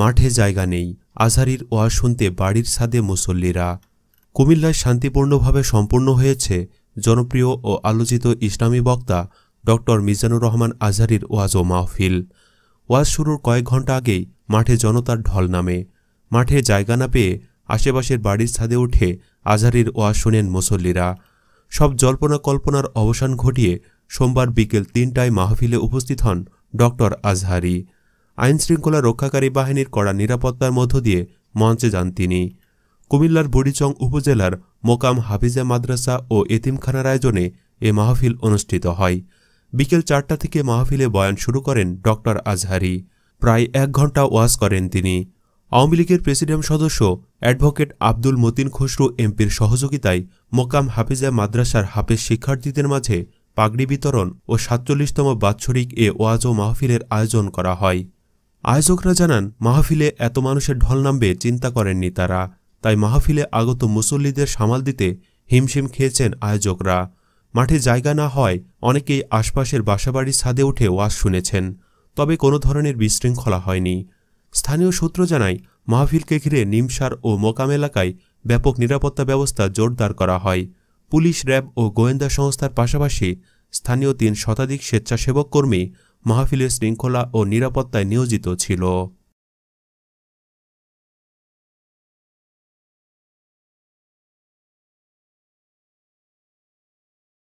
মাঠে জায়গা নেই আজহারির ওয়া শুনতে বাড়ির ছাদে মুসল্লিরা কুমিল্লায় শান্তিপূর্ণভাবে সম্পূর্ণ হয়েছে জনপ্রিয় ও আলোচিত ইসলামী বক্তা ডক্টর মিজানুর রহমান আজহারির ওয়াজ ও মাহফিল ওয়াজ শুরুর কয়েক ঘন্টা আগেই মাঠে জনতার ঢল নামে মাঠে জায়গা না পেয়ে আশেপাশের বাড়ির ছাদে উঠে আজহারির ওয়াজ শোনেন মুসল্লিরা সব জল্পনা কল্পনার অবসান ঘটিয়ে সোমবার বিকেল তিনটায় মাহফিলে উপস্থিত হন ডক্টর আজহারি আইনশৃঙ্খলা রক্ষাকারী বাহিনীর কড়া নিরাপত্তার মধ্য দিয়ে মঞ্চে যান তিনি কুমিল্লার বুড়িচং উপজেলার মোকাম হাফিজা মাদ্রাসা ও এতিমখানার আয়োজনে এ মাহফিল অনুষ্ঠিত হয় বিকেল চারটা থেকে মাহফিলে বয়ান শুরু করেন ডক্টর আজহারি প্রায় এক ঘন্টা ওয়াজ করেন তিনি আওয়ামী লীগের প্রেসিডেন্ট সদস্য অ্যাডভোকেট আব্দুল মতিন খসরু এমপির সহযোগিতায় মোকাম হাফিজা মাদ্রাসার হাফেজ শিক্ষার্থীদের মাঝে পাগড়ি বিতরণ ও সাতচল্লিশতম বাৎসরিক এ ওয়াজ ও মাহফিলের আয়োজন করা হয় আয়োজকরা জানান মাহফিলে এত মানুষের ঢল নামবে চিন্তা করেননি তারা তাই মাহফিলে আগত মুসল্লিদের সামাল দিতে হিমশিম খেয়েছেন আয়োজকরা মাঠে জায়গা না হয় অনেকেই আশপাশের বাসাবাড়ির ছাদে উঠে ওয়াশ শুনেছেন তবে কোনো ধরনের বিশৃঙ্খলা হয়নি স্থানীয় সূত্র জানায় মাহফিলকে ঘিরে নিমসার ও মোকাম এলাকায় ব্যাপক নিরাপত্তা ব্যবস্থা জোরদার করা হয় পুলিশ র্যাব ও গোয়েন্দা সংস্থার পাশাপাশি স্থানীয় তিন শতাধিক স্বেচ্ছাসেবক কর্মী মাহফিলের শৃঙ্খলা ও নিরাপত্তায় নিয়োজিত ছিল